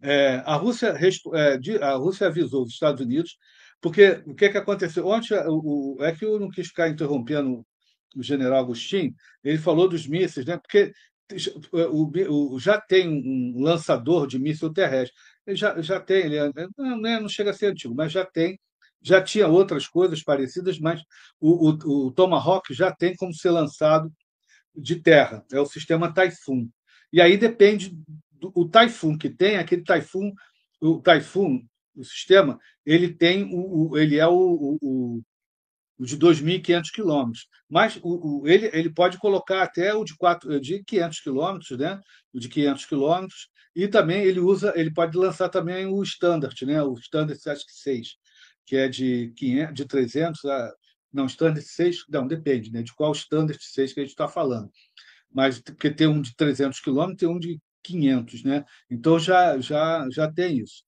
É, a, Rússia, é, a Rússia avisou os Estados Unidos, porque o que, é que aconteceu? Ontem, o, o, é que eu não quis ficar interrompendo o general Agostinho, ele falou dos mísseis, né? porque é, o, o, já tem um lançador de míssil terrestre. Ele já, já tem, ele é, não, não chega a ser antigo, mas já tem. Já tinha outras coisas parecidas, mas o, o, o Tomahawk já tem como ser lançado de terra. É o sistema Typhoon. E aí depende o Typhoon que tem, aquele Typhoon, o Typhoon, o sistema, ele tem o, o ele é o, o, o de 2.500 quilômetros, mas o, o, ele, ele pode colocar até o de, 4, de 500 quilômetros, né? O de 500 quilômetros, e também ele usa, ele pode lançar também o standard, né? O standard acho que 6, que é de 500, de 300 a não, standard 6, não, depende, né? De qual standard 6 que a gente está falando mas porque tem um de 300 quilômetros, e um de 500, né? Então já já já tem isso.